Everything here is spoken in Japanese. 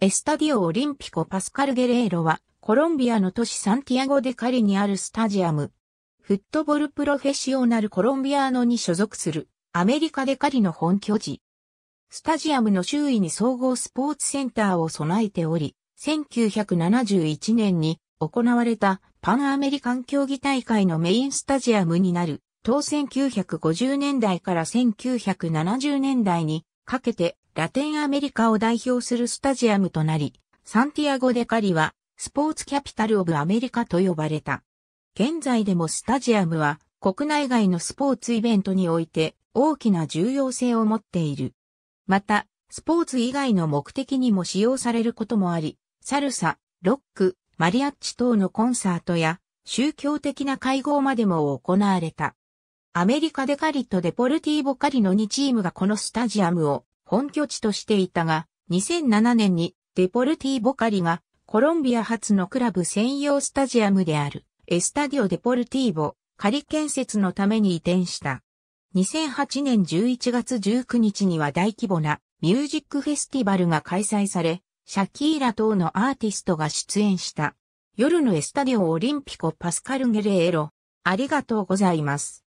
エスタディオオリンピコパスカル・ゲレーロは、コロンビアの都市サンティアゴ・デ・カリにあるスタジアム、フットボルプロフェッシオナル・コロンビアーノに所属する、アメリカ・デ・カリの本拠地。スタジアムの周囲に総合スポーツセンターを備えており、1971年に行われたパンアメリカン競技大会のメインスタジアムになる、当1950年代から1970年代にかけてラテンアメリカを代表するスタジアムとなり、サンティアゴ・デ・カリはスポーツキャピタル・オブ・アメリカと呼ばれた。現在でもスタジアムは国内外のスポーツイベントにおいて大きな重要性を持っている。また、スポーツ以外の目的にも使用されることもあり、サルサ、ロック、マリアッチ等のコンサートや宗教的な会合までも行われた。アメリカでカリとデポルティーボカリの2チームがこのスタジアムを本拠地としていたが、2007年にデポルティーボカリがコロンビア発のクラブ専用スタジアムであるエスタディオデポルティーボカリ建設のために移転した。2008年11月19日には大規模なミュージックフェスティバルが開催され、シャキーラ等のアーティストが出演した。夜のエスタディオオリンピコパスカル・ゲレーロ。ありがとうございます。